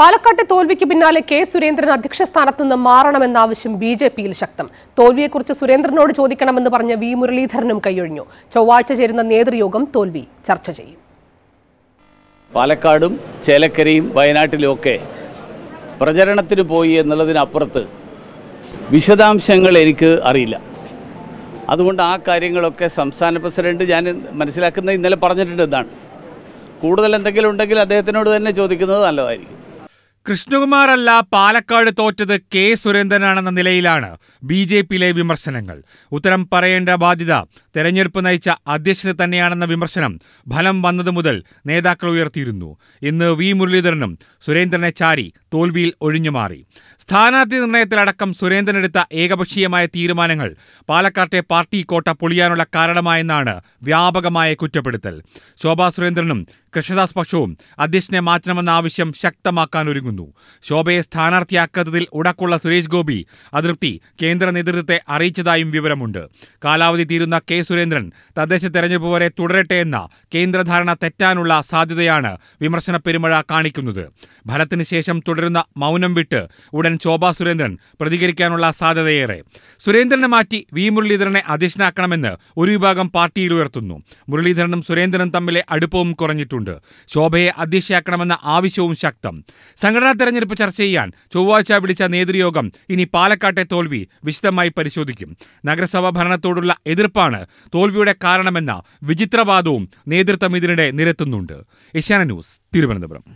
പാലക്കാട്ടെ തോൽവിക്ക് പിന്നാലെ കെ സുരേന്ദ്രൻ അധ്യക്ഷ സ്ഥാനത്ത് നിന്ന് മാറണമെന്ന ആവശ്യം ബി ജെ പിയിൽ ശക്തം തോൽവിയെക്കുറിച്ച് സുരേന്ദ്രനോട് ചോദിക്കണമെന്ന് പറഞ്ഞ വി മുരളീധരനും കൈയൊഴിഞ്ഞു ചൊവ്വാഴ്ച ചേരുന്ന നേതൃയോഗം തോൽവി ചർച്ച ചെയ്യും പാലക്കാടും ചേലക്കരയും വയനാട്ടിലുമൊക്കെ പ്രചരണത്തിന് പോയി എന്നുള്ളതിനപ്പുറത്ത് വിശദാംശങ്ങൾ എനിക്ക് അറിയില്ല അതുകൊണ്ട് ആ കാര്യങ്ങളൊക്കെ സംസ്ഥാന പ്രസിഡന്റ് ഞാൻ മനസ്സിലാക്കുന്ന ഇന്നലെ പറഞ്ഞിട്ടുണ്ട് എന്നാണ് കൂടുതൽ എന്തെങ്കിലും ഉണ്ടെങ്കിൽ അദ്ദേഹത്തിനോട് തന്നെ ചോദിക്കുന്നത് നല്ലതായിരിക്കും കൃഷ്ണകുമാർ അല്ല പാലക്കാട് തോറ്റത് കെ സുരേന്ദ്രനാണെന്ന നിലയിലാണ് ബി ജെ പിയിലെ വിമർശനങ്ങൾ ഉത്തരം പറയേണ്ട ബാധ്യത തെരഞ്ഞെടുപ്പ് നയിച്ച അധ്യക്ഷന് തന്നെയാണെന്ന വിമർശനം ഫലം വന്നതു മുതൽ നേതാക്കൾ ഉയർത്തിയിരുന്നു ഇന്ന് വി മുരളീധരനും സുരേന്ദ്രനെ ചാരി തോൽവിയിൽ മാറി സ്ഥാനാർത്ഥി നിർണയത്തിലടക്കം സുരേന്ദ്രൻ എടുത്ത ഏകപക്ഷീയമായ തീരുമാനങ്ങൾ പാലക്കാട്ടെ പാർട്ടി കോട്ട പൊളിയാനുള്ള കാരണമായെന്നാണ് വ്യാപകമായ കുറ്റപ്പെടുത്തൽ ശോഭാ സുരേന്ദ്രനും കൃഷ്ണദാസ് പക്ഷവും അധ്യക്ഷനെ മാറ്റണമെന്ന ആവശ്യം ശക്തമാക്കാൻ ഒരുങ്ങുന്നു ശോഭയെ സ്ഥാനാർത്ഥിയാക്കാത്തതിൽ ഉടക്കുള്ള സുരേഷ് ഗോപി അതൃപ്തി കേന്ദ്ര നേതൃത്വത്തെ അറിയിച്ചതായും വിവരമുണ്ട് കാലാവധി തീരുന്ന കെ സുരേന്ദ്രൻ തദ്ദേശ തെരഞ്ഞെടുപ്പ് വരെ തുടരട്ടെ എന്ന കേന്ദ്രധാരണ തെറ്റാനുള്ള സാധ്യതയാണ് വിമർശന പെരുമഴ കാണിക്കുന്നത് ഫലത്തിന് ശേഷം തുടരുന്ന മൗനം വിട്ട് ഉടൻ ശോഭാ സുരേന്ദ്രൻ പ്രതികരിക്കാനുള്ള സാധ്യതയേറെ സുരേന്ദ്രനെ മാറ്റി വി മുരളീധരനെ അധ്യക്ഷനാക്കണമെന്ന് ഒരു വിഭാഗം പാർട്ടിയിൽ ഉയർത്തുന്നു മുരളീധരനും സുരേന്ദ്രനും തമ്മിലെ അടുപ്പവും കുറഞ്ഞിട്ടുണ്ട് ശോഭയെ അധ്യക്ഷയാക്കണമെന്ന ആവശ്യവും ശക്തം സംഘടനാ തെരഞ്ഞെടുപ്പ് ചർച്ച ചെയ്യാൻ ചൊവ്വാഴ്ച വിളിച്ച നേതൃയോഗം ഇനി പാലക്കാട്ടെ തോൽവി വിശദമായി പരിശോധിക്കും നഗരസഭാ ഭരണത്തോടുള്ള എതിർപ്പാണ് തോൽവിയുടെ കാരണമെന്ന വിചിത്രവാദവും നേതൃത്വം ഇതിനിടെ നിരത്തുന്നുണ്ട് ഏഷ്യാന ന്യൂസ് തിരുവനന്തപുരം